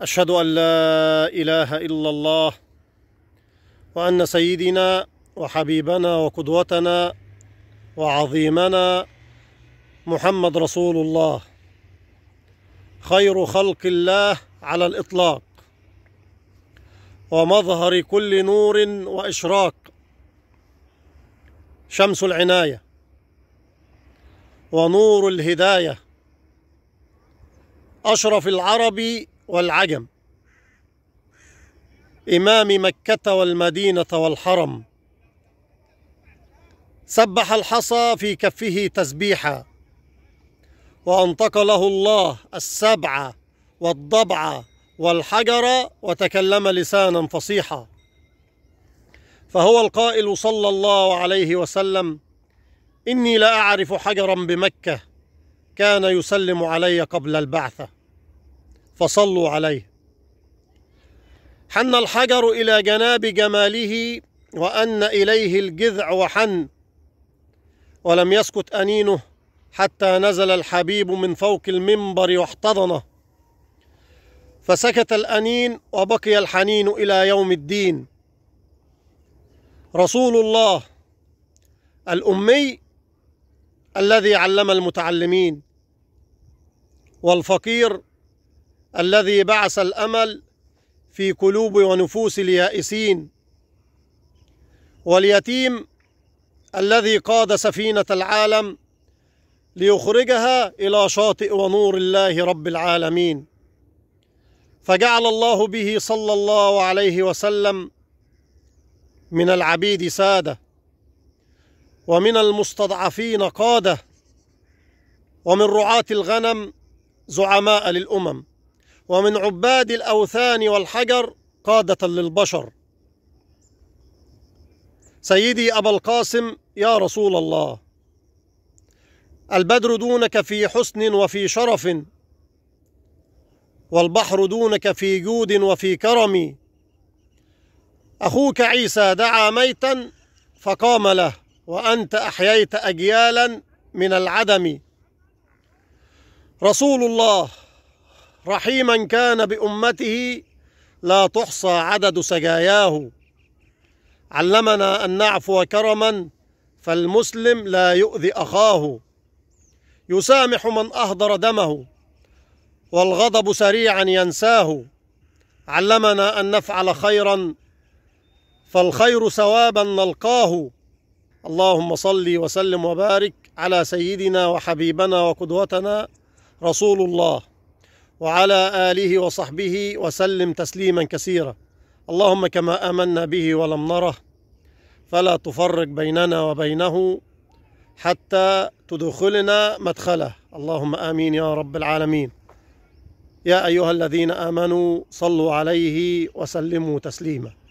أشهد أن لا إله إلا الله وأن سيدنا وحبيبنا وقدوتنا وعظيمنا محمد رسول الله خير خلق الله على الإطلاق ومظهر كل نور وإشراق شمس العناية ونور الهداية أشرف العرب والعجم إمام مكة والمدينة والحرم سبح الحصى في كفه تسبيحا وأنطق له الله السبع والضبع والحجر وتكلم لسانا فصيحا فهو القائل صلى الله عليه وسلم إني لا أعرف حجرا بمكة كان يسلم علي قبل البعثة فصلوا عليه حن الحجر إلى جناب جماله وأن إليه الجذع وحن ولم يسكت أنينه حتى نزل الحبيب من فوق المنبر واحتضنه فسكت الأنين وبقي الحنين إلى يوم الدين رسول الله الأمي الذي علم المتعلمين والفقير الذي بعث الأمل في قلوب ونفوس اليائسين واليتيم الذي قاد سفينة العالم ليخرجها إلى شاطئ ونور الله رب العالمين فجعل الله به صلى الله عليه وسلم من العبيد سادة ومن المستضعفين قادة ومن رعاة الغنم زعماء للأمم ومن عباد الأوثان والحجر قادة للبشر سيدي أبا القاسم يا رسول الله البدر دونك في حسن وفي شرف والبحر دونك في جود وفي كرم أخوك عيسى دعا ميتا فقام له وأنت أحييت أجيالا من العدم رسول الله رحيما كان بأمته لا تحصى عدد سجاياه علمنا أن نعفو كرما فالمسلم لا يؤذي أخاه يسامح من أهدر دمه والغضب سريعا ينساه علمنا أن نفعل خيرا فالخير ثوابا نلقاه اللهم صل وسلم وبارك على سيدنا وحبيبنا وقدوتنا رسول الله وعلى آله وصحبه وسلم تسليما كثيرا اللهم كما آمنا به ولم نره فلا تفرق بيننا وبينه حتى تدخلنا مدخله اللهم آمين يا رب العالمين يا أيها الذين آمنوا صلوا عليه وسلموا تسليما